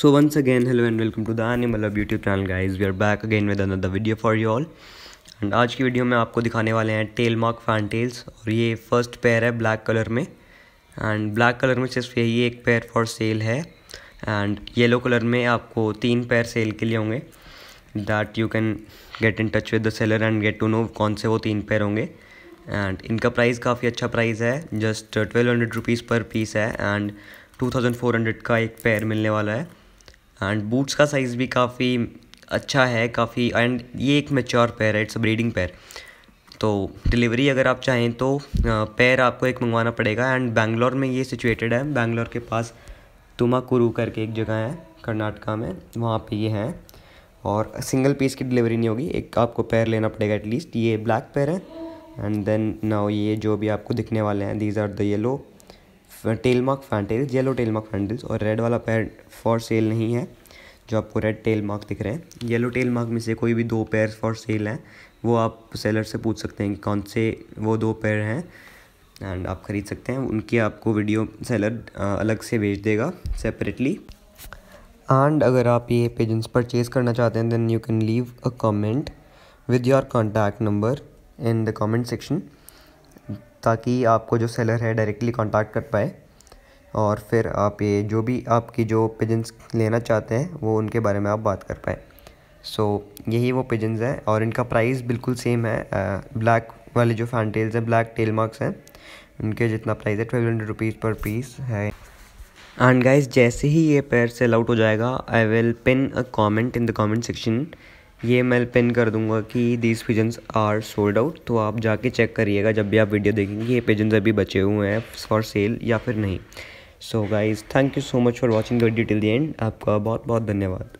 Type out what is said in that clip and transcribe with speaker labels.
Speaker 1: so once again hello and welcome to the animal love youtube channel guys we are back again with another video for you all and आज की video में आपको दिखाने वाले हैं tell mark fan tails और ये first pair है ब्लैक कलर में एंड ब्लैक कलर में सिर्फ यही एक पेयर फॉर सेल है एंड येलो कलर में आपको तीन पेयर सेल के लिए होंगे that you can get in touch with the seller and get to know कौन से वो तीन पेयर होंगे एंड इनका प्राइस काफ़ी अच्छा प्राइस है just twelve hundred rupees per piece है and two thousand four hundred का एक पेयर मिलने वाला है एंड बूट्स का साइज़ भी काफ़ी अच्छा है काफ़ी एंड ये एक मेच्योर पैर है इट्स ब्रीडिंग पैर तो डिलीवरी अगर आप चाहें तो पैर आपको एक मंगवाना पड़ेगा एंड बैंगलोर में ये सिचुएटेड है बैंगलोर के पास तुमाकुरु करके एक जगह है कर्नाटका में वहाँ पे ये हैं और सिंगल पीस की डिलीवरी नहीं होगी एक आपको पैर लेना पड़ेगा एटलीस्ट ये ब्लैक पैर है एंड देन नाउ ये जो भी आपको दिखने वाले हैं these are the yellow tail fan tail yellow tail fan fantails और रेड वाला पैर फॉर सेल नहीं है जो आपको रेड टेल मार्क दिख रहे हैं येलो टेल मार्क में से कोई भी दो पैर फॉर सेल हैं वो आप सेलर से पूछ सकते हैं कि कौन से वो दो पैर हैं एंड आप ख़रीद सकते हैं उनकी आपको वीडियो सेलर अलग से भेज देगा सेपरेटली एंड अगर आप ये पेजेंस परचेज़ करना चाहते हैं then you can leave a comment with your contact number in the comment section ताकि आपको जो सेलर है डायरेक्टली कांटेक्ट कर पाए और फिर आप ये जो भी आपकी जो पिजन्स लेना चाहते हैं वो उनके बारे में आप बात कर पाएँ सो so, यही वो पिजन्स हैं और इनका प्राइस बिल्कुल सेम है ब्लैक वाले जो फैन टेल्स हैं ब्लैक टेल मार्क्स हैं उनके जितना प्राइस है twelve hundred rupees per piece है एंड गाइज जैसे ही ये पेयर सेल आउट हो जाएगा I will pin a comment in the comment section ये मैं पिन कर दूंगा कि these pigeons are sold out तो आप जाके चेक करिएगा जब भी आप वीडियो देखेंगे ये पिजन्स अभी बचे हुए हैं फॉर सेल या फिर नहीं so guys thank you so much for watching the detail the end आपका बहुत बहुत धन्यवाद